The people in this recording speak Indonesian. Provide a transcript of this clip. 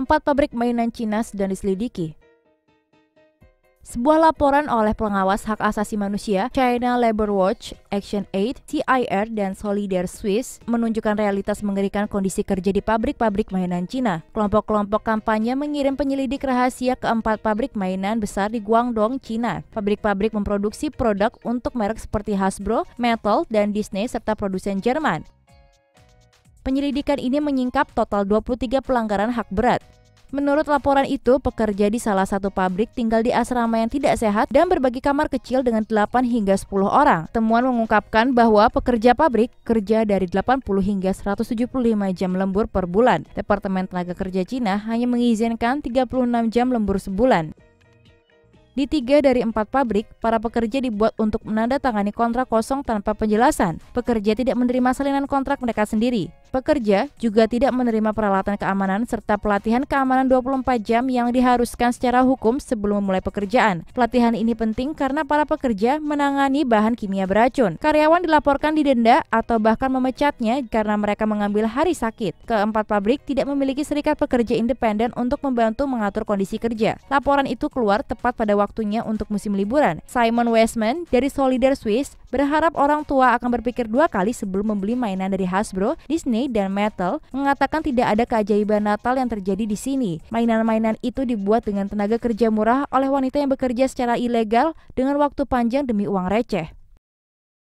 empat pabrik mainan Cina sedang diselidiki. Sebuah laporan oleh pengawas hak asasi manusia China Labor Watch, Action Aid, CIR, dan Solidar Swiss menunjukkan realitas mengerikan kondisi kerja di pabrik-pabrik mainan Cina. Kelompok-kelompok kampanye mengirim penyelidik rahasia ke empat pabrik mainan besar di Guangdong, Cina. Pabrik-pabrik memproduksi produk untuk merek seperti Hasbro, Metal, dan Disney serta produsen Jerman. Penyelidikan ini menyingkap total 23 pelanggaran hak berat. Menurut laporan itu, pekerja di salah satu pabrik tinggal di asrama yang tidak sehat dan berbagi kamar kecil dengan 8 hingga 10 orang. Temuan mengungkapkan bahwa pekerja pabrik kerja dari 80 hingga 175 jam lembur per bulan. Departemen Tenaga Kerja Cina hanya mengizinkan 36 jam lembur sebulan. Di tiga dari empat pabrik, para pekerja dibuat untuk menandatangani kontrak kosong tanpa penjelasan. Pekerja tidak menerima salinan kontrak mereka sendiri. Pekerja juga tidak menerima peralatan keamanan serta pelatihan keamanan 24 jam yang diharuskan secara hukum sebelum memulai pekerjaan. Pelatihan ini penting karena para pekerja menangani bahan kimia beracun. Karyawan dilaporkan didenda atau bahkan memecatnya karena mereka mengambil hari sakit. Keempat pabrik tidak memiliki serikat pekerja independen untuk membantu mengatur kondisi kerja. Laporan itu keluar tepat pada waktu waktunya untuk musim liburan. Simon Westman dari Solidar Swiss berharap orang tua akan berpikir dua kali sebelum membeli mainan dari Hasbro, Disney, dan Mattel, mengatakan tidak ada keajaiban Natal yang terjadi di sini. Mainan-mainan itu dibuat dengan tenaga kerja murah oleh wanita yang bekerja secara ilegal dengan waktu panjang demi uang receh.